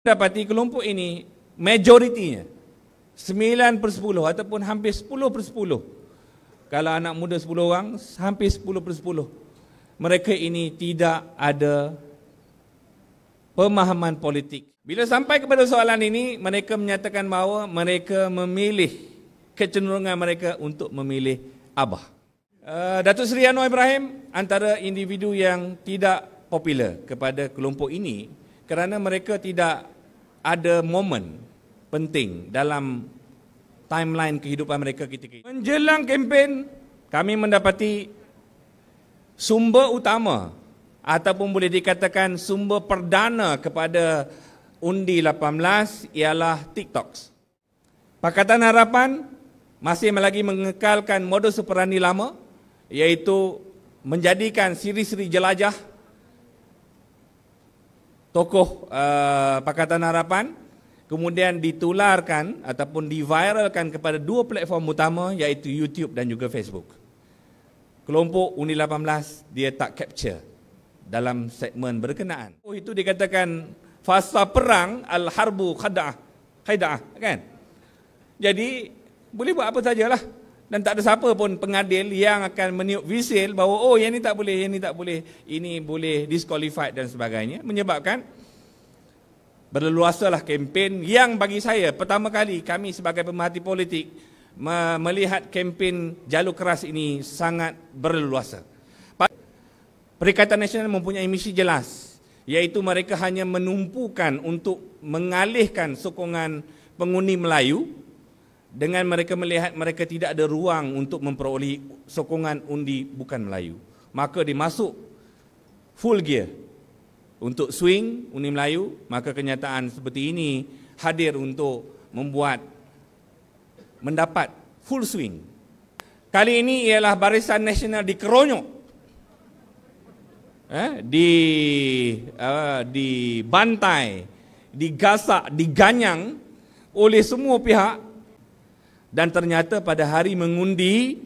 dapati kelompok ini majoritinya 9 per 10 ataupun hampir 10 per 10 kalau anak muda 10 orang hampir 10 per 10 mereka ini tidak ada pemahaman politik bila sampai kepada soalan ini mereka menyatakan bahawa mereka memilih kecenderungan mereka untuk memilih Abah uh, Datuk Seri Anwar Ibrahim antara individu yang tidak popular kepada kelompok ini kerana mereka tidak ada momen penting dalam timeline kehidupan mereka ketika ini. Menjelang kempen, kami mendapati sumber utama ataupun boleh dikatakan sumber perdana kepada undi 18 ialah TikTok. Pakatan Harapan masih lagi mengekalkan modus operandi lama iaitu menjadikan siri-siri jelajah tokoh uh, Pakatan Harapan kemudian ditularkan ataupun diviralkan kepada dua platform utama iaitu YouTube dan juga Facebook. Kelompok Uni 18 dia tak capture dalam segmen berkenaan. Oh itu dikatakan fasa perang al-harbu khada'ah. Khada'ah kan? Jadi boleh buat apa sajalah dan tak ada siapa pun pengadil yang akan meniup visil bahawa oh yang ni tak boleh, yang ni tak boleh, ini boleh disqualified dan sebagainya menyebabkan berleluasalah kempen yang bagi saya pertama kali kami sebagai pemerhati politik melihat kempen jalur keras ini sangat berleluasa. Perikatan Nasional mempunyai misi jelas iaitu mereka hanya menumpukan untuk mengalihkan sokongan pengundi Melayu dengan mereka melihat mereka tidak ada ruang untuk memperoleh sokongan undi bukan Melayu. Maka dia masuk full gear untuk swing undi Melayu, maka kenyataan seperti ini hadir untuk membuat mendapat full swing. Kali ini ialah Barisan Nasional dikeronyok. Eh, di uh, di bantai, digasak, diganyang oleh semua pihak dan ternyata pada hari mengundi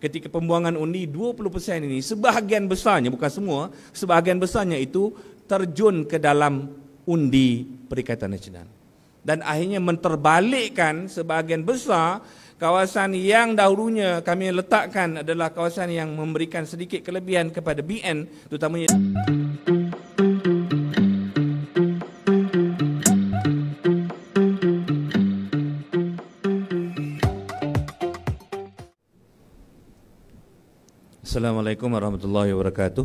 ketika pembuangan undi 20% ini sebahagian besarnya bukan semua, sebahagian besarnya itu terjun ke dalam undi Perikatan Nasional. Dan akhirnya menterbalikkan sebahagian besar kawasan yang dahulunya kami letakkan adalah kawasan yang memberikan sedikit kelebihan kepada BN terutamanya Assalamualaikum warahmatullahi wabarakatuh.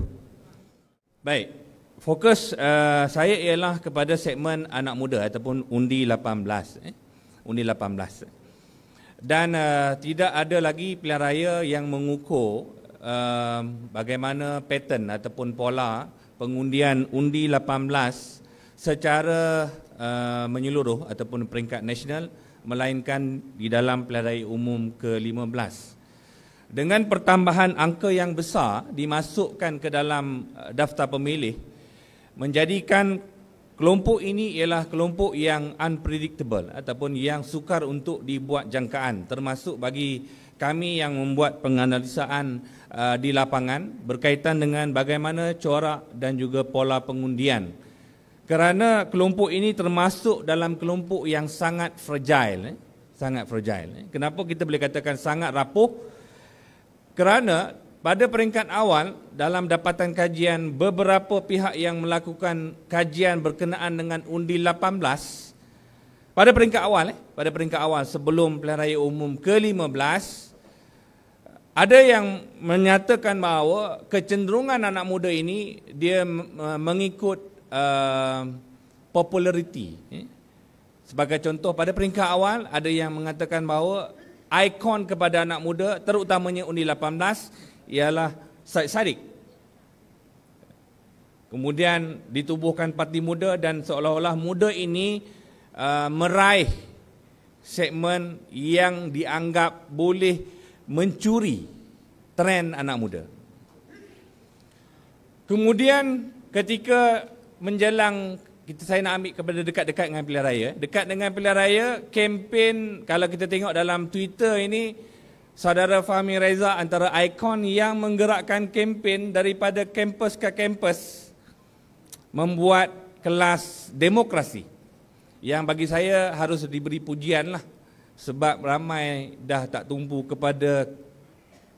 Baik, fokus uh, saya ialah kepada segmen anak muda ataupun undi 18. Eh? Undi 18. Dan uh, tidak ada lagi pilihan raya yang mengukur uh, bagaimana pattern ataupun pola pengundian undi 18 secara uh, menyeluruh ataupun peringkat nasional melainkan di dalam pilihan raya umum ke-15. Uh, dengan pertambahan angka yang besar dimasukkan ke dalam uh, daftar pemilih menjadikan kelompok ini ialah kelompok yang unpredictable ataupun yang sukar untuk dibuat jangkaan termasuk bagi kami yang membuat penganalisaan uh, di lapangan berkaitan dengan bagaimana corak dan juga pola pengundian kerana kelompok ini termasuk dalam kelompok yang sangat fragile eh? sangat fragile eh? kenapa kita boleh katakan sangat rapuh kerana pada peringkat awal dalam dapatan kajian beberapa pihak yang melakukan kajian berkenaan dengan undi 18 pada peringkat awal eh pada peringkat awal sebelum pilihan raya umum ke-15 ada yang menyatakan bahawa kecenderungan anak muda ini dia mengikut uh, populariti eh? sebagai contoh pada peringkat awal ada yang mengatakan bahawa ikon kepada anak muda terutamanya Uni 18 ialah Said Sarik. Kemudian ditubuhkan parti muda dan seolah-olah muda ini uh, meraih segmen yang dianggap boleh mencuri tren anak muda. Kemudian ketika menjelang kita saya nak ambil kepada dekat-dekat dengan pilihan raya. Dekat dengan pilihan raya, kempen kalau kita tengok dalam Twitter ini, Saudara Fahmi Reza antara ikon yang menggerakkan kempen daripada kampus ke kampus membuat kelas demokrasi yang bagi saya harus diberi pujian lah sebab ramai dah tak tumpu kepada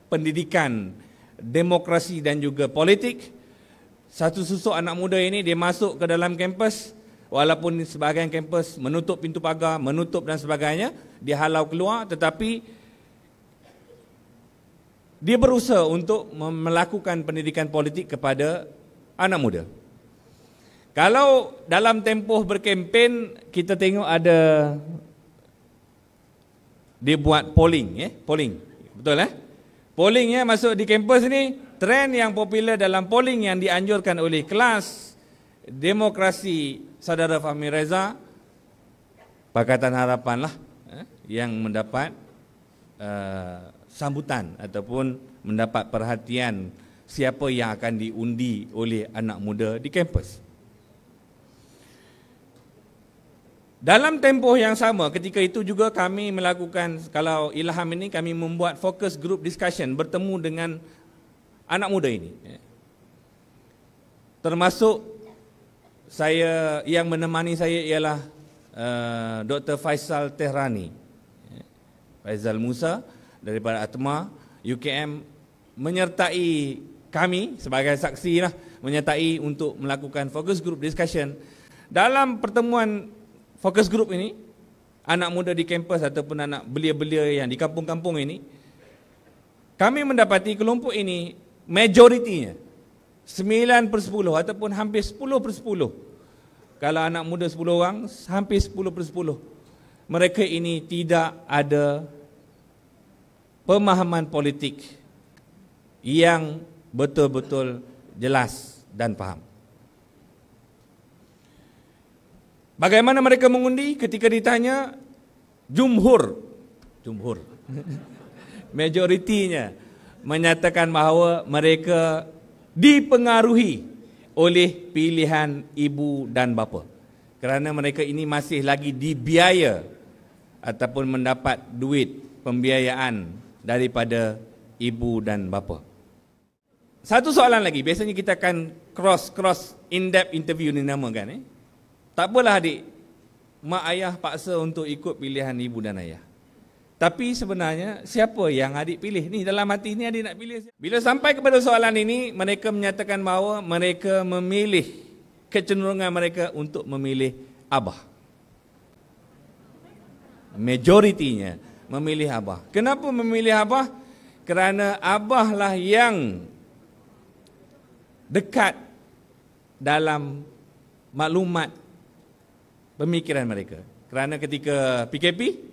pendidikan demokrasi dan juga politik satu susuk anak muda ini dia masuk ke dalam kampus walaupun sebahagian kampus menutup pintu pagar, menutup dan sebagainya, dia halau keluar tetapi dia berusaha untuk melakukan pendidikan politik kepada anak muda. Kalau dalam tempoh berkempen kita tengok ada dia buat polling ya, eh? polling. Betul eh? Polling eh, masuk di kampus ni Tren yang popular dalam polling yang dianjurkan oleh kelas demokrasi saudara Fahmi Reza Pakatan Harapan lah eh, yang mendapat uh, sambutan ataupun mendapat perhatian siapa yang akan diundi oleh anak muda di kampus. Dalam tempoh yang sama ketika itu juga kami melakukan kalau ilham ini kami membuat focus group discussion bertemu dengan anak muda ini. Ya. Termasuk saya yang menemani saya ialah uh, eh, Dr. Faisal Tehrani. Ya. Faisal Musa daripada Atma UKM menyertai kami sebagai saksi lah, menyertai untuk melakukan focus group discussion. Dalam pertemuan focus group ini, anak muda di kampus ataupun anak belia-belia yang di kampung-kampung ini, kami mendapati kelompok ini majoritinya 9 per 10 ataupun hampir 10 per 10 kalau anak muda 10 orang hampir 10 per 10 mereka ini tidak ada pemahaman politik yang betul-betul jelas dan faham bagaimana mereka mengundi ketika ditanya jumhur jumhur majoritinya menyatakan bahawa mereka dipengaruhi oleh pilihan ibu dan bapa. Kerana mereka ini masih lagi dibiaya ataupun mendapat duit pembiayaan daripada ibu dan bapa. Satu soalan lagi, biasanya kita akan cross-cross in-depth interview ni nama kan. Eh? Tak apalah adik, mak ayah paksa untuk ikut pilihan ibu dan ayah. Tapi sebenarnya siapa yang adik pilih? Ni dalam hati ni adik nak pilih. Bila sampai kepada soalan ini, mereka menyatakan bahawa mereka memilih kecenderungan mereka untuk memilih abah. Majoritinya memilih abah. Kenapa memilih abah? Kerana abahlah yang dekat dalam maklumat pemikiran mereka. Kerana ketika PKP,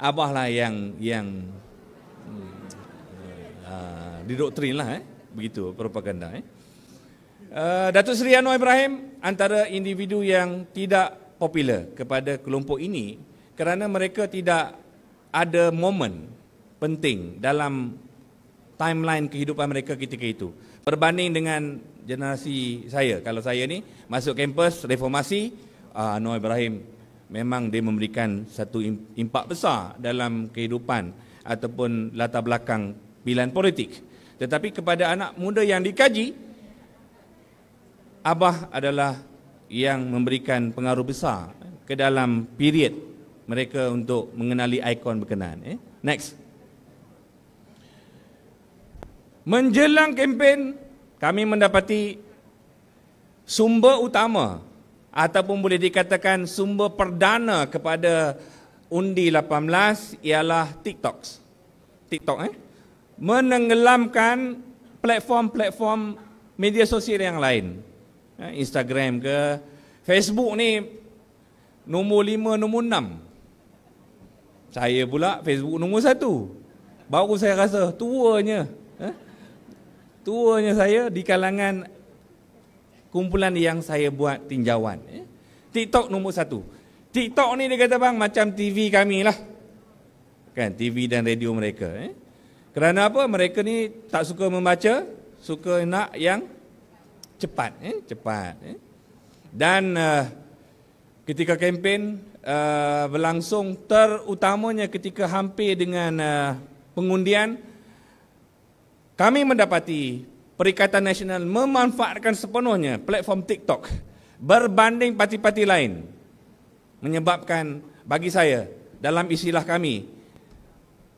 abahlah yang yang uh, hmm, ah, didoktrin lah eh begitu propaganda eh. Uh, Datuk Seri Anwar Ibrahim antara individu yang tidak popular kepada kelompok ini kerana mereka tidak ada momen penting dalam timeline kehidupan mereka ketika itu. Berbanding dengan generasi saya, kalau saya ni masuk kampus reformasi, ah, Anwar Ibrahim memang dia memberikan satu impak besar dalam kehidupan ataupun latar belakang pilihan politik. Tetapi kepada anak muda yang dikaji, Abah adalah yang memberikan pengaruh besar ke dalam period mereka untuk mengenali ikon berkenaan. Eh? Next. Menjelang kempen, kami mendapati sumber utama ataupun boleh dikatakan sumber perdana kepada undi 18 ialah TikTok. TikTok eh menenggelamkan platform-platform media sosial yang lain. Eh, Instagram ke Facebook ni nombor 5 nombor 6. Saya pula Facebook nombor 1. Baru saya rasa tuanya. Eh? Tuanya saya di kalangan kumpulan yang saya buat tinjauan. Ya. TikTok nombor satu. TikTok ni dia kata bang macam TV kami lah. Kan TV dan radio mereka. Ya. Kerana apa? Mereka ni tak suka membaca, suka nak yang cepat. Ya. Cepat. Dan uh, ketika kempen uh, berlangsung terutamanya ketika hampir dengan uh, pengundian kami mendapati Perikatan Nasional memanfaatkan sepenuhnya platform TikTok berbanding parti-parti lain menyebabkan bagi saya dalam istilah kami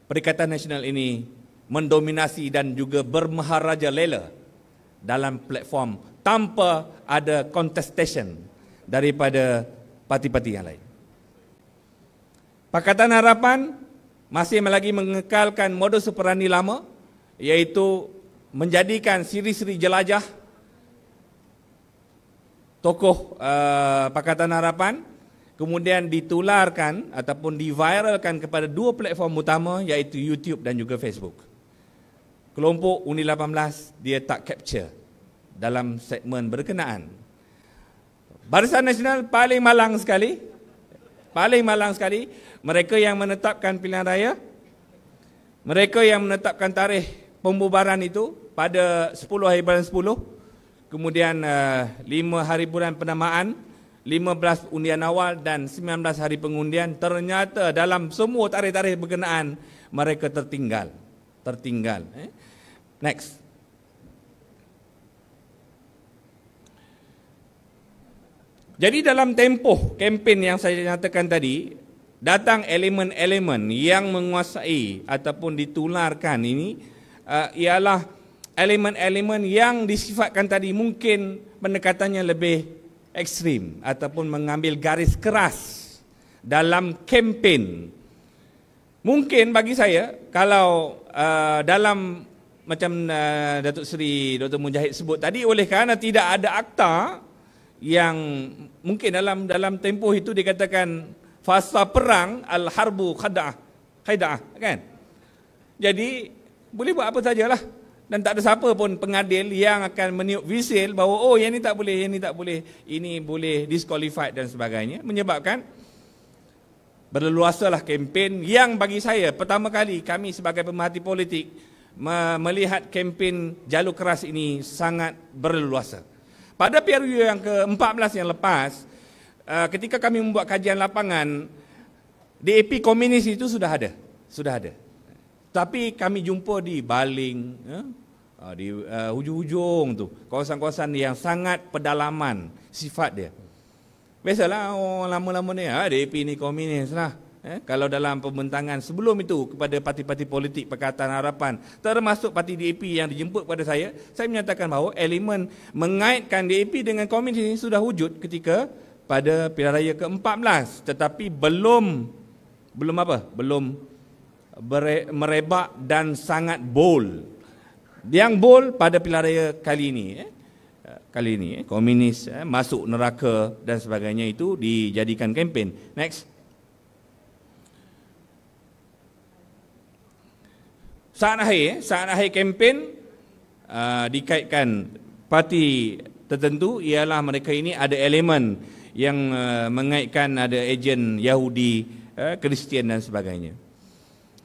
Perikatan Nasional ini mendominasi dan juga bermaharaja lela dalam platform tanpa ada contestation daripada parti-parti yang lain. Pakatan Harapan masih lagi mengekalkan modus operandi lama iaitu menjadikan siri-siri jelajah tokoh uh, Pakatan Harapan kemudian ditularkan ataupun diviralkan kepada dua platform utama iaitu YouTube dan juga Facebook. Kelompok Uni 18 dia tak capture dalam segmen berkenaan. Barisan Nasional paling malang sekali. Paling malang sekali mereka yang menetapkan pilihan raya mereka yang menetapkan tarikh pembubaran itu pada 10 hari bulan 10 kemudian uh, eh, 5 hari bulan penamaan 15 undian awal dan 19 hari pengundian ternyata dalam semua tarikh-tarikh berkenaan mereka tertinggal tertinggal eh? next Jadi dalam tempoh kempen yang saya nyatakan tadi datang elemen-elemen yang menguasai ataupun ditularkan ini uh, ialah elemen-elemen yang disifatkan tadi mungkin pendekatannya lebih ekstrim ataupun mengambil garis keras dalam kempen. Mungkin bagi saya kalau uh, dalam macam uh, Datuk Seri Dr. Mujahid sebut tadi oleh kerana tidak ada akta yang mungkin dalam dalam tempoh itu dikatakan fasa perang al-harbu khada'ah. Khada'ah kan? Jadi boleh buat apa sajalah dan tak ada siapa pun pengadil yang akan meniup visil bahawa oh yang ni tak boleh, yang ni tak boleh, ini boleh disqualified dan sebagainya menyebabkan lah kempen yang bagi saya pertama kali kami sebagai pemerhati politik melihat kempen jalur keras ini sangat berleluasa. Pada PRU yang ke-14 yang lepas, eh, ketika kami membuat kajian lapangan, DAP komunis itu sudah ada. Sudah ada. Tapi kami jumpa di Baling, eh, Ah, di uh, hujung-hujung tu kawasan-kawasan yang sangat pedalaman sifat dia biasalah orang lama-lama ni ah, DAP ni komunis lah eh, kalau dalam pembentangan sebelum itu kepada parti-parti politik Pakatan Harapan termasuk parti DAP yang dijemput kepada saya saya menyatakan bahawa elemen mengaitkan DAP dengan komunis ini sudah wujud ketika pada pilihan raya ke-14 tetapi belum belum apa? belum mere- merebak dan sangat bold yang bol pada pilihan raya kali ini eh, kali ini eh, komunis eh, masuk neraka dan sebagainya itu dijadikan kempen next saat akhir saat akhir kempen ah, dikaitkan parti tertentu ialah mereka ini ada elemen yang ah, mengaitkan ada ejen Yahudi Kristian dan sebagainya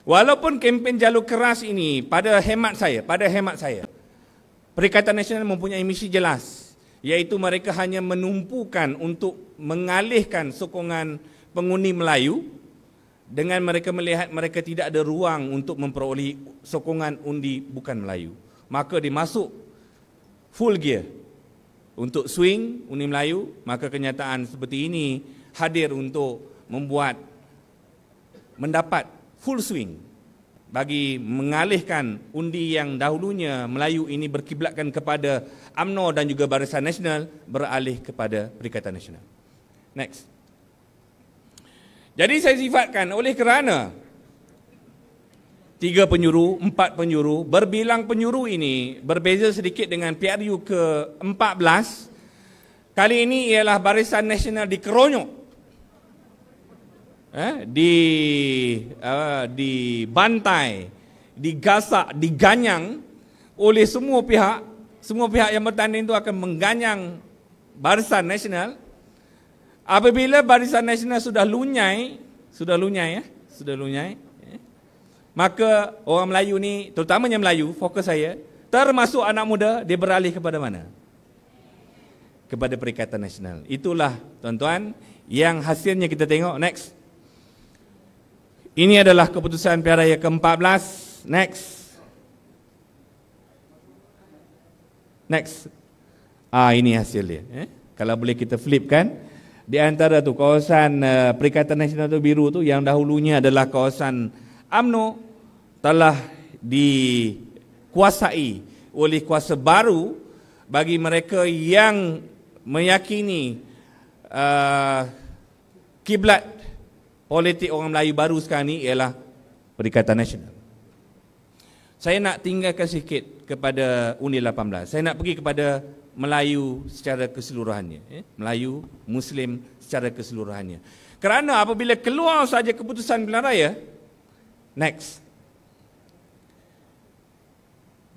Walaupun kempen jalur keras ini pada hemat saya, pada hemat saya, Perikatan Nasional mempunyai misi jelas iaitu mereka hanya menumpukan untuk mengalihkan sokongan pengundi Melayu dengan mereka melihat mereka tidak ada ruang untuk memperoleh sokongan undi bukan Melayu. Maka dimasuk full gear untuk swing undi Melayu, maka kenyataan seperti ini hadir untuk membuat mendapat full swing bagi mengalihkan undi yang dahulunya Melayu ini berkiblatkan kepada AMNO dan juga Barisan Nasional beralih kepada Perikatan Nasional. Next. Jadi saya sifatkan oleh kerana tiga penyuru, empat penyuru, berbilang penyuru ini berbeza sedikit dengan PRU ke-14, kali ini ialah Barisan Nasional dikeronyok eh, di uh, di bantai, digasak, diganyang oleh semua pihak, semua pihak yang bertanding itu akan mengganyang barisan nasional. Apabila barisan nasional sudah lunyai, sudah lunyai ya, sudah lunyai, eh, maka orang Melayu ni, terutamanya Melayu, fokus saya, termasuk anak muda, dia beralih kepada mana? kepada Perikatan Nasional. Itulah tuan-tuan yang hasilnya kita tengok next. Ini adalah keputusan pilihan raya ke-14. Next. Next. Ah ini hasilnya. Eh? Kalau boleh kita flip kan. Di antara tu kawasan uh, Perikatan Nasional tu biru tu yang dahulunya adalah kawasan AMNO telah dikuasai oleh kuasa baru bagi mereka yang meyakini uh, kiblat politik orang Melayu baru sekarang ni ialah Perikatan Nasional. Saya nak tinggalkan sikit kepada Uni 18. Saya nak pergi kepada Melayu secara keseluruhannya. Eh? Melayu, Muslim secara keseluruhannya. Kerana apabila keluar saja keputusan pilihan raya, next.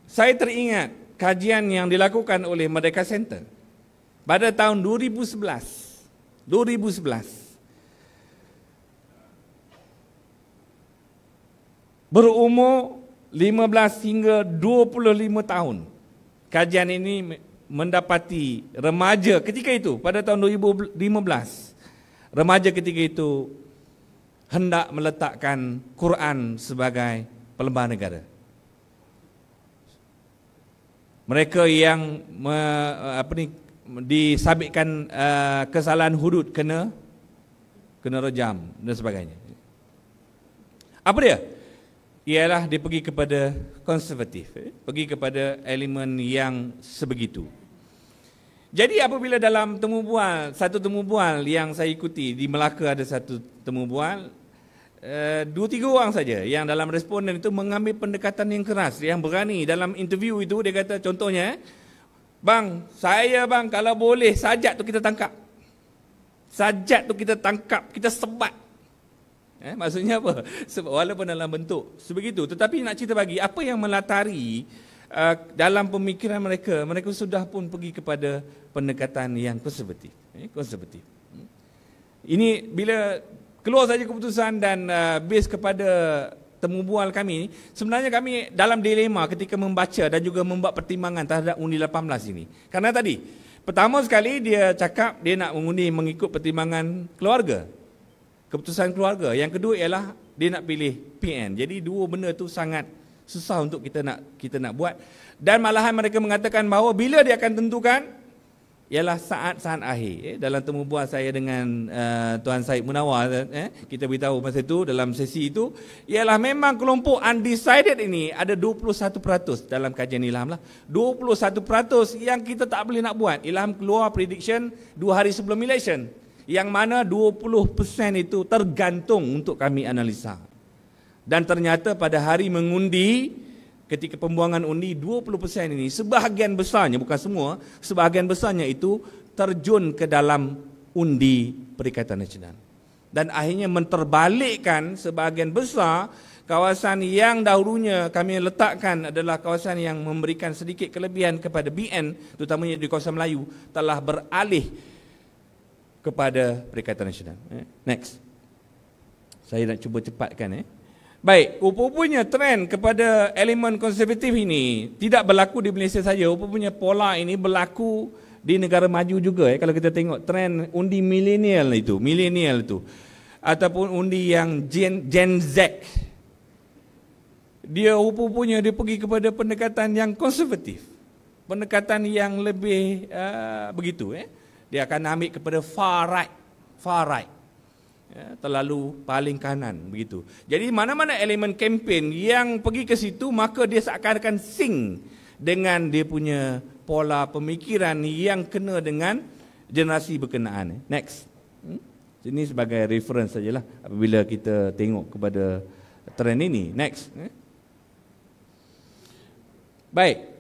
Saya teringat kajian yang dilakukan oleh Merdeka Center pada tahun 2011. 2011. berumur 15 hingga 25 tahun. Kajian ini mendapati remaja ketika itu pada tahun 2015 remaja ketika itu hendak meletakkan Quran sebagai pelembaga negara. Mereka yang me, apa ni disabitkan uh, kesalahan hudud kena kena rejam dan sebagainya. Apa dia? ialah dia pergi kepada konservatif, eh? pergi kepada elemen yang sebegitu. Jadi apabila dalam temu bual, satu temu bual yang saya ikuti di Melaka ada satu temu bual, eh, dua tiga orang saja yang dalam responden itu mengambil pendekatan yang keras, yang berani dalam interview itu dia kata contohnya, bang saya bang kalau boleh sajak tu kita tangkap, sajak tu kita tangkap, kita sebat Eh, maksudnya apa? Sebab walaupun dalam bentuk sebegitu, tetapi nak cerita bagi apa yang melatari uh, dalam pemikiran mereka, mereka sudah pun pergi kepada pendekatan yang konservatif. Eh, konservatif. Hmm. Ini bila keluar saja keputusan dan uh, base kepada temubual kami, sebenarnya kami dalam dilema ketika membaca dan juga membuat pertimbangan terhadap Undi 18 ini. Karena tadi, pertama sekali dia cakap dia nak mengundi mengikut pertimbangan keluarga keputusan keluarga. Yang kedua ialah dia nak pilih PN. Jadi dua benda tu sangat susah untuk kita nak kita nak buat dan malahan mereka mengatakan bahawa bila dia akan tentukan ialah saat-saat akhir eh, dalam temu buah saya dengan uh, Tuan Said Munawar eh, kita beritahu masa itu dalam sesi itu ialah memang kelompok undecided ini ada 21% dalam kajian ilham lah 21% yang kita tak boleh nak buat ilham keluar prediction 2 hari sebelum election yang mana 20% itu tergantung untuk kami analisa. Dan ternyata pada hari mengundi, ketika pembuangan undi 20% ini, sebahagian besarnya, bukan semua, sebahagian besarnya itu terjun ke dalam undi Perikatan Nasional. Dan akhirnya menterbalikkan sebahagian besar kawasan yang dahulunya kami letakkan adalah kawasan yang memberikan sedikit kelebihan kepada BN, terutamanya di kawasan Melayu, telah beralih kepada Perikatan Nasional. Eh, next. Saya nak cuba cepatkan. Eh. Baik, rupanya trend kepada elemen konservatif ini tidak berlaku di Malaysia saja. Rupanya pola ini berlaku di negara maju juga. Eh. Kalau kita tengok trend undi milenial itu, milenial itu ataupun undi yang Gen, Gen Z. Dia rupanya dia pergi kepada pendekatan yang konservatif. Pendekatan yang lebih uh, begitu. Eh dia akan ambil kepada far right far right ya, terlalu paling kanan begitu jadi mana-mana elemen kempen yang pergi ke situ maka dia seakan-akan sing dengan dia punya pola pemikiran yang kena dengan generasi berkenaan next hmm? ini sebagai reference sajalah apabila kita tengok kepada trend ini next hmm? baik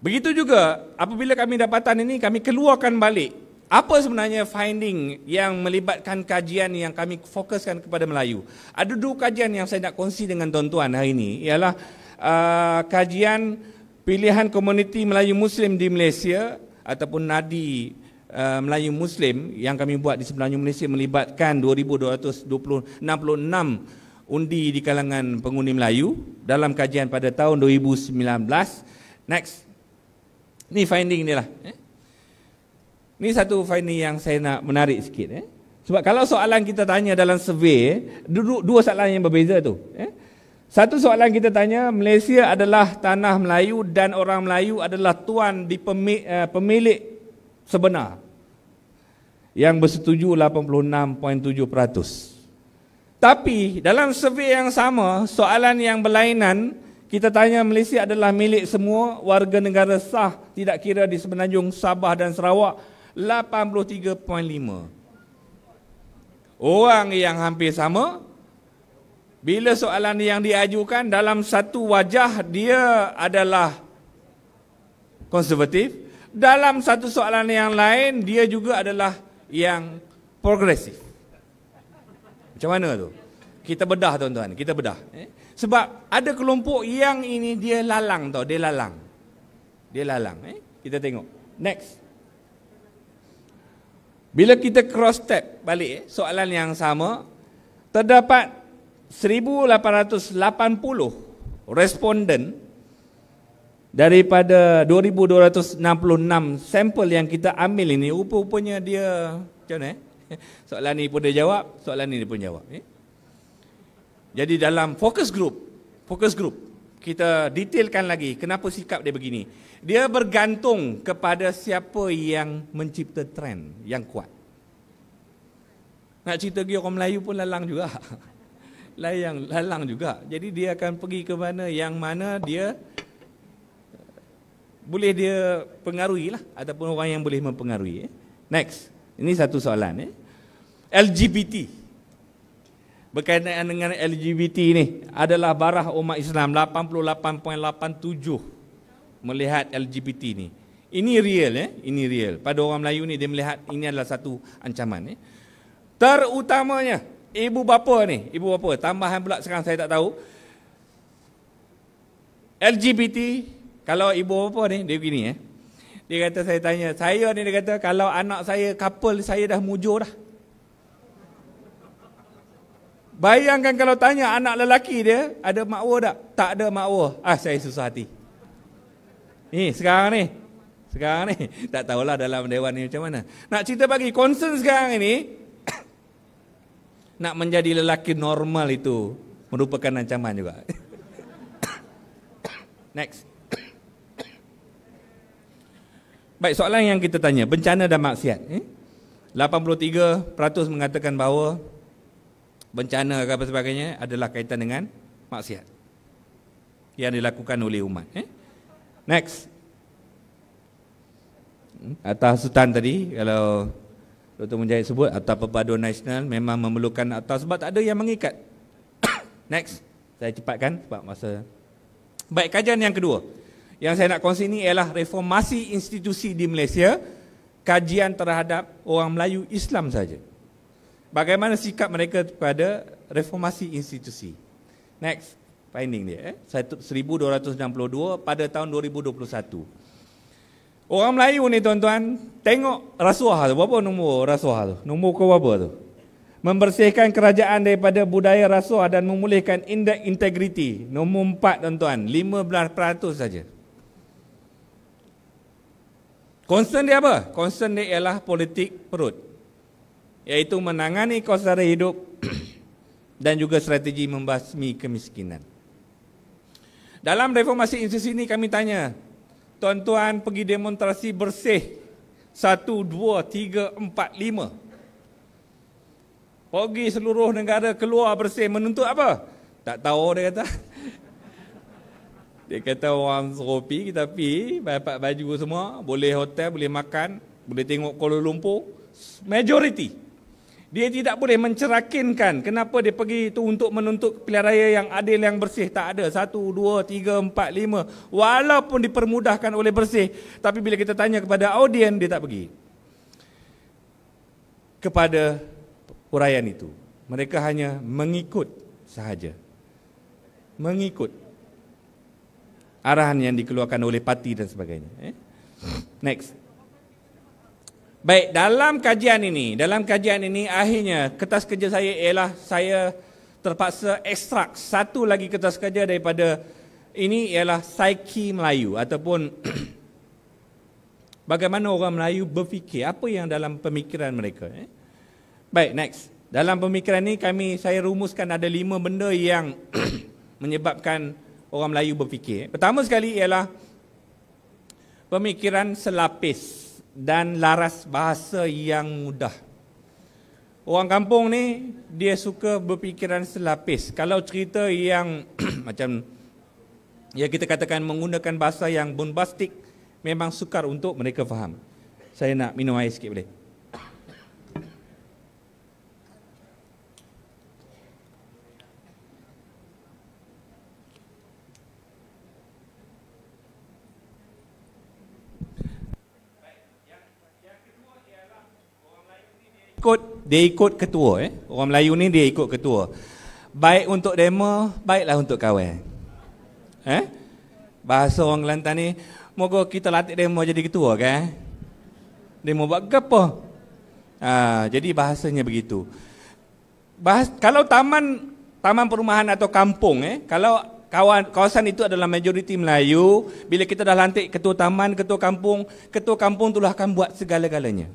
begitu juga apabila kami dapatan ini kami keluarkan balik apa sebenarnya finding yang melibatkan kajian yang kami fokuskan kepada Melayu? Ada dua kajian yang saya nak kongsi dengan tuan-tuan hari ini ialah uh, kajian pilihan komuniti Melayu Muslim di Malaysia ataupun NADI uh, Melayu Muslim yang kami buat di Semenanjung Malaysia melibatkan 2266 undi di kalangan pengundi Melayu dalam kajian pada tahun 2019. Next. Ni finding inilah. Eh? Ini satu finding yang saya nak menarik sikit. Eh? Sebab kalau soalan kita tanya dalam survey, eh, duduk dua soalan yang berbeza tu. Eh? Satu soalan kita tanya, Malaysia adalah tanah Melayu dan orang Melayu adalah tuan di pemilik, uh, eh, pemilik sebenar. Yang bersetuju 86.7%. Tapi dalam survey yang sama, soalan yang berlainan, kita tanya Malaysia adalah milik semua warga negara sah tidak kira di Semenanjung, Sabah dan Sarawak 83.5 Orang yang hampir sama Bila soalan yang diajukan dalam satu wajah dia adalah konservatif Dalam satu soalan yang lain dia juga adalah yang progresif Macam mana tu? Kita bedah tuan-tuan, kita bedah eh? Sebab ada kelompok yang ini dia lalang tau, dia lalang Dia lalang, eh? kita tengok Next bila kita cross tab balik eh, soalan yang sama, terdapat 1880 responden daripada 2266 sampel yang kita ambil ini rupa-rupanya dia macam mana eh? soalan ni pun dia jawab soalan ni dia pun jawab eh? jadi dalam focus group focus group kita detailkan lagi kenapa sikap dia begini. Dia bergantung kepada siapa yang mencipta trend yang kuat. Nak cerita pergi orang Melayu pun lalang juga. Layang, lalang juga. Jadi dia akan pergi ke mana yang mana dia boleh dia pengaruhi lah ataupun orang yang boleh mempengaruhi. Eh. Next. Ini satu soalan. Eh. LGBT. LGBT berkaitan dengan LGBT ni adalah barah umat Islam 88.87 melihat LGBT ni. Ini real ya, eh? ini real. Pada orang Melayu ni dia melihat ini adalah satu ancaman ya. Eh? Terutamanya ibu bapa ni, ibu bapa tambahan pula sekarang saya tak tahu. LGBT kalau ibu bapa ni dia begini ya. Eh? Dia kata saya tanya, saya ni dia kata kalau anak saya couple saya dah mujur dah. Bayangkan kalau tanya anak lelaki dia, ada makwa tak? Tak ada makwa. Ah, saya susah hati. Ni, sekarang ni. Sekarang ni. Tak tahulah dalam dewan ni macam mana. Nak cerita bagi, concern sekarang ini, nak menjadi lelaki normal itu, merupakan ancaman juga. Next. Baik, soalan yang kita tanya, bencana dan maksiat. Eh? 83% mengatakan bahawa bencana ke apa sebagainya adalah kaitan dengan maksiat yang dilakukan oleh umat eh? next hmm, Atta Sultan tadi kalau Dr. Mujahid sebut Atta Perpaduan Nasional memang memerlukan Atta sebab tak ada yang mengikat next saya cepatkan sebab masa baik kajian yang kedua yang saya nak kongsi ini ialah reformasi institusi di Malaysia kajian terhadap orang Melayu Islam saja bagaimana sikap mereka kepada reformasi institusi. Next, finding dia. Eh? 1262 pada tahun 2021. Orang Melayu ni tuan-tuan, tengok rasuah tu. Berapa nombor rasuah tu? Nombor ke berapa tu? Membersihkan kerajaan daripada budaya rasuah dan memulihkan indeks integriti. Nombor empat tuan-tuan, 15% saja. Concern dia apa? Concern dia ialah politik perut yaitu menangani kos dari hidup dan juga strategi membasmi kemiskinan. Dalam reformasi institusi ini kami tanya, tuan-tuan pergi demonstrasi bersih, satu, dua, tiga, empat, lima. Pergi seluruh negara keluar bersih menuntut apa? Tak tahu dia kata. Dia kata orang seropi kita pergi, dapat baju semua, boleh hotel, boleh makan, boleh tengok Kuala Lumpur, majority. Dia tidak boleh mencerakinkan kenapa dia pergi itu untuk menuntut pilihan raya yang adil yang bersih. Tak ada. Satu, dua, tiga, empat, lima. Walaupun dipermudahkan oleh bersih. Tapi bila kita tanya kepada audien, dia tak pergi. Kepada huraian itu. Mereka hanya mengikut sahaja. Mengikut arahan yang dikeluarkan oleh parti dan sebagainya. Eh? Next. Baik, dalam kajian ini, dalam kajian ini akhirnya kertas kerja saya ialah saya terpaksa ekstrak satu lagi kertas kerja daripada ini ialah psyche Melayu ataupun bagaimana orang Melayu berfikir, apa yang dalam pemikiran mereka. Eh? Baik, next. Dalam pemikiran ini kami saya rumuskan ada lima benda yang menyebabkan orang Melayu berfikir. Pertama sekali ialah pemikiran selapis dan laras bahasa yang mudah. Orang kampung ni dia suka berfikiran selapis. Kalau cerita yang macam ya kita katakan menggunakan bahasa yang bombastik memang sukar untuk mereka faham. Saya nak minum air sikit boleh? ikut dia ikut ketua eh. Orang Melayu ni dia ikut ketua. Baik untuk demo, baiklah untuk kawan. Eh? Bahasa orang Kelantan ni, moga kita latih demo jadi ketua kan? Demo buat gapo? Ha, jadi bahasanya begitu. Bahas, kalau taman taman perumahan atau kampung eh, kalau kawan kawasan itu adalah majoriti Melayu, bila kita dah lantik ketua taman, ketua kampung, ketua kampung itulah akan buat segala-galanya.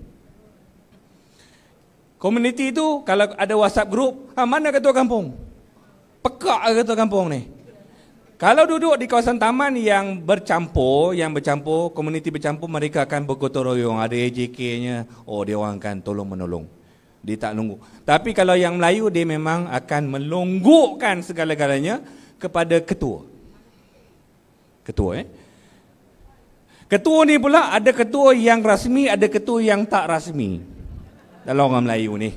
Komuniti tu kalau ada WhatsApp group, ha, mana ketua kampung? Pekak ketua kampung ni. Kalau duduk di kawasan taman yang bercampur, yang bercampur, komuniti bercampur, mereka akan bergotong royong. Ada AJK-nya, oh dia orang akan tolong menolong. Dia tak nunggu. Tapi kalau yang Melayu, dia memang akan melonggukkan segala-galanya kepada ketua. Ketua eh. Ketua ni pula ada ketua yang rasmi, ada ketua yang tak rasmi dalam orang Melayu ni.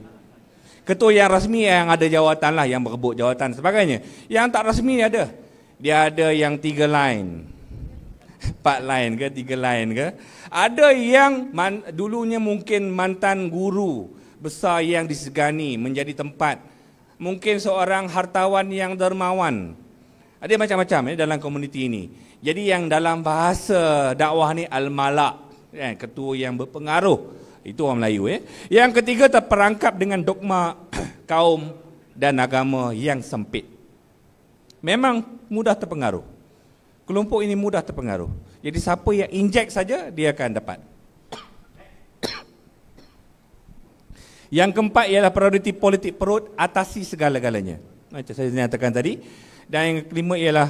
Ketua yang rasmi yang ada jawatan lah, yang berebut jawatan sebagainya. Yang tak rasmi ada. Dia ada yang tiga line. Empat line ke, tiga line ke. Ada yang man, dulunya mungkin mantan guru besar yang disegani menjadi tempat. Mungkin seorang hartawan yang dermawan. Ada macam-macam ya, dalam komuniti ini. Jadi yang dalam bahasa dakwah ni al-malak. Ya, ketua yang berpengaruh. Itu orang Melayu eh. Yang ketiga terperangkap dengan dogma kaum dan agama yang sempit. Memang mudah terpengaruh. Kelompok ini mudah terpengaruh. Jadi siapa yang injek saja dia akan dapat. Yang keempat ialah prioriti politik perut atasi segala-galanya. Macam saya nyatakan tadi. Dan yang kelima ialah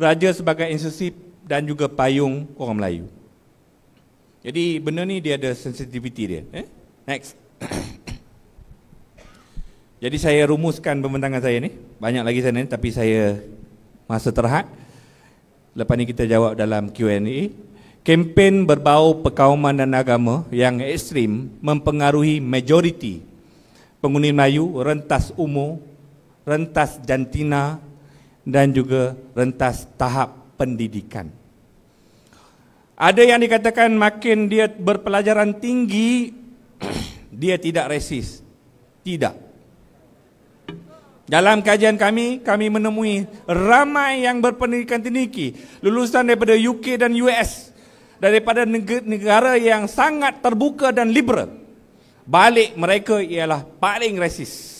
raja sebagai institusi dan juga payung orang Melayu. Jadi benda ni dia ada sensitivity dia. Eh? Next. Jadi saya rumuskan pembentangan saya ni. Banyak lagi sana ni tapi saya masa terhad. Lepas ni kita jawab dalam Q&A. Kempen berbau perkauman dan agama yang ekstrim mempengaruhi majoriti pengundi Melayu rentas umur, rentas jantina dan juga rentas tahap pendidikan. Ada yang dikatakan makin dia berpelajaran tinggi dia tidak resis. Tidak. Dalam kajian kami, kami menemui ramai yang berpendidikan tinggi, lulusan daripada UK dan US, daripada negara yang sangat terbuka dan liberal. Balik mereka ialah paling resis.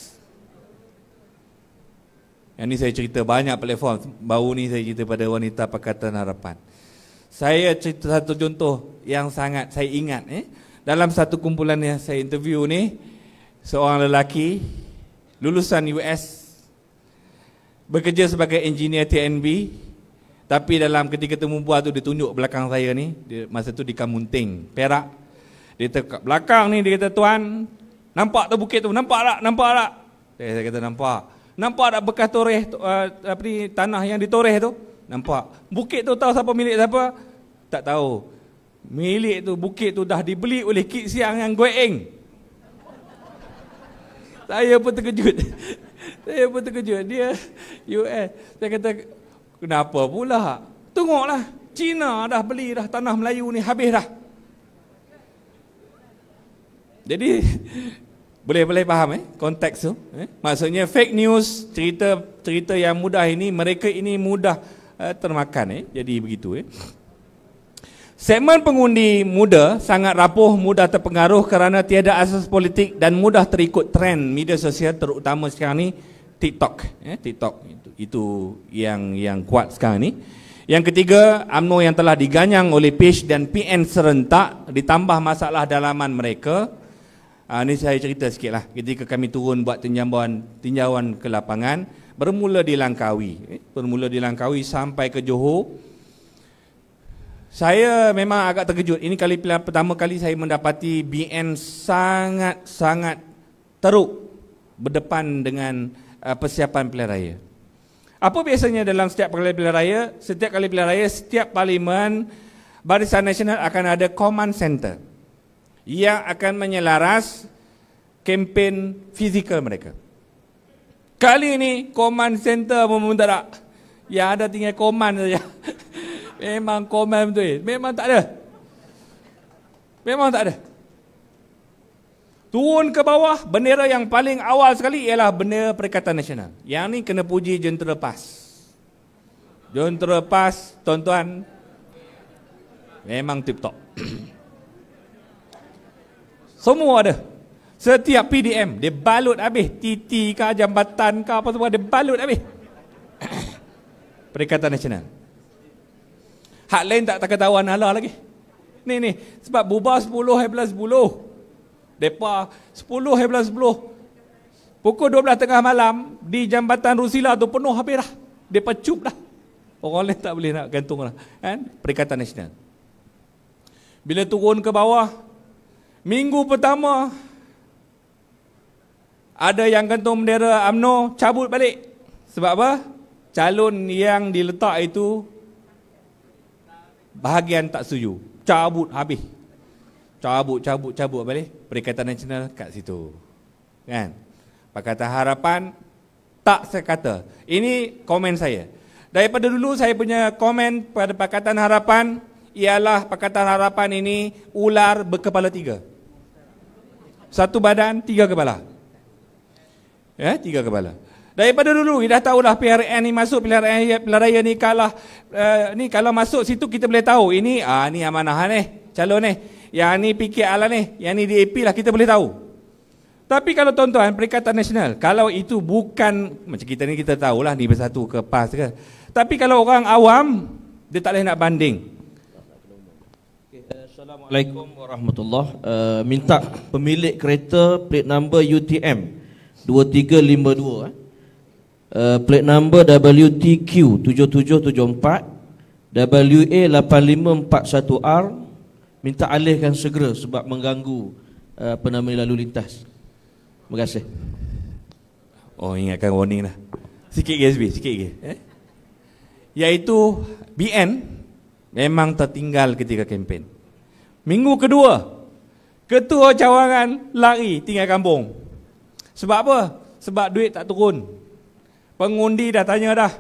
Yang ini saya cerita banyak platform. Baru ni saya cerita pada wanita Pakatan Harapan. Saya cerita satu contoh yang sangat saya ingat eh. Dalam satu kumpulan yang saya interview ni Seorang lelaki Lulusan US Bekerja sebagai engineer TNB Tapi dalam ketika temu buah tu ditunjuk belakang saya ni dia, Masa tu di Kamunting, Perak Dia tekat belakang ni dia kata Tuan Nampak tu bukit tu? Nampak tak? Nampak tak? Eh, saya kata nampak Nampak tak bekas toreh uh, apa ni, tanah yang ditoreh tu? Nampak? Bukit tu tahu siapa milik siapa? Tak tahu. Milik tu, bukit tu dah dibeli oleh Kit Siang dan eng. Saya pun terkejut. Saya pun terkejut. Dia US. Saya kata, kenapa pula? Tengoklah. Cina dah beli dah tanah Melayu ni habis dah. Jadi boleh-boleh faham eh konteks tu eh? maksudnya fake news cerita-cerita yang mudah ini mereka ini mudah Eh, termakan eh jadi begitu eh Segmen pengundi muda sangat rapuh, mudah terpengaruh kerana tiada asas politik dan mudah terikut trend media sosial terutama sekarang ni TikTok. Eh, TikTok itu, itu yang yang kuat sekarang ni. Yang ketiga, UMNO yang telah diganyang oleh PH dan PN serentak ditambah masalah dalaman mereka. Ha, ah, ini saya cerita sikit lah. Ketika kami turun buat tinjauan, tinjauan ke lapangan, bermula di Langkawi eh, bermula di Langkawi sampai ke Johor saya memang agak terkejut ini kali pertama kali saya mendapati BN sangat-sangat teruk berdepan dengan uh, persiapan pilihan raya apa biasanya dalam setiap kali pilihan raya setiap kali pilihan raya setiap parlimen Barisan Nasional akan ada command center yang akan menyelaras kempen fizikal mereka. Kali ni command center pun minta tak. Yang ada tinggal command saja. Memang command betul. Eh. Memang tak ada. Memang tak ada. Turun ke bawah, bendera yang paling awal sekali ialah bendera Perikatan Nasional. Yang ni kena puji jentera PAS. Jentera PAS, tuan-tuan, memang tip-top. Semua ada. Setiap PDM dia balut habis TT ke jambatan ke apa semua dia balut habis. Perikatan Nasional. Hak lain tak tak ketahuan Allah lagi. Ni ni sebab bubar 10 11 10. Depa 10 11 10. Pukul 12 tengah malam di jambatan Rusila tu penuh habis dah. Depa cub dah. Orang lain tak boleh nak gantung lah. Kan? Perikatan Nasional. Bila turun ke bawah, minggu pertama ada yang gantung bendera UMNO cabut balik sebab apa calon yang diletak itu bahagian tak setuju cabut habis cabut cabut cabut balik perikatan nasional kat situ kan pakatan harapan tak saya kata ini komen saya daripada dulu saya punya komen pada pakatan harapan ialah pakatan harapan ini ular berkepala tiga satu badan tiga kepala Ya, tiga kepala. Daripada dulu kita dah lah PRN ni masuk pilihan raya, pilihan raya ni kalah uh, ni kalau masuk situ kita boleh tahu ini ah ni amanah ni, calon ni. Yang ni PKR ni, yang ni DAP lah kita boleh tahu. Tapi kalau tuan-tuan Perikatan Nasional, kalau itu bukan macam kita ni kita tahulah ni bersatu ke PAS ke. Tapi kalau orang awam dia tak boleh nak banding. Eh, Assalamualaikum warahmatullahi uh, Minta pemilik kereta plate number UTM 2352 eh. Uh, plate number WTQ 7774 WA8541R minta alihkan segera sebab mengganggu uh, penamaan lalu lintas. Terima kasih. Oh ingatkan warning lah. Sikit GSB, sikit lagi. Eh? Iaitu BN memang tertinggal ketika kempen. Minggu kedua, ketua cawangan lari tinggal kampung. Sebab apa? Sebab duit tak turun. Pengundi dah tanya dah.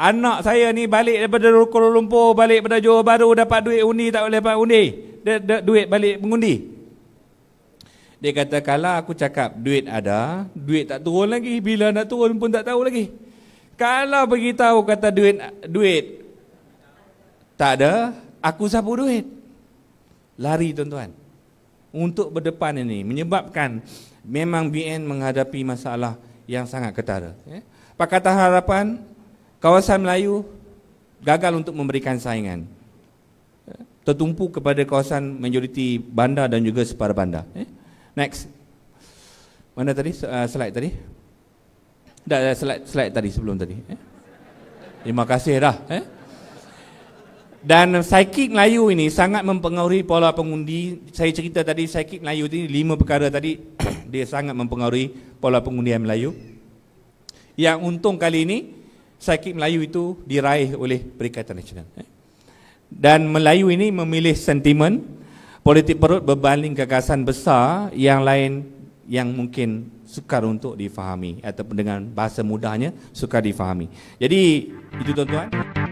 Anak saya ni balik daripada Kuala Lumpur, balik daripada Johor Baru dapat duit undi tak boleh dapat undi. Dia, dia, duit balik pengundi. Dia kata kalau aku cakap duit ada, duit tak turun lagi. Bila nak turun pun tak tahu lagi. Kalau beritahu kata duit duit tak ada, aku sapu duit. Lari tuan-tuan. Untuk berdepan ini menyebabkan memang BN menghadapi masalah yang sangat ketara. Ya. Pakatan Harapan, kawasan Melayu gagal untuk memberikan saingan. Ya. Tertumpu kepada kawasan majoriti bandar dan juga separa bandar. Ya. Next. Mana tadi? Uh, slide tadi? Tak, slide, slide tadi sebelum tadi. Terima kasih dah. Terima kasih. Dan psikik Melayu ini sangat mempengaruhi pola pengundi. Saya cerita tadi psikik Melayu ini lima perkara tadi dia sangat mempengaruhi pola pengundian Melayu. Yang untung kali ini psikik Melayu itu diraih oleh Perikatan Nasional. Dan Melayu ini memilih sentimen politik perut berbanding gagasan besar yang lain yang mungkin sukar untuk difahami atau dengan bahasa mudahnya sukar difahami. Jadi itu tuan-tuan.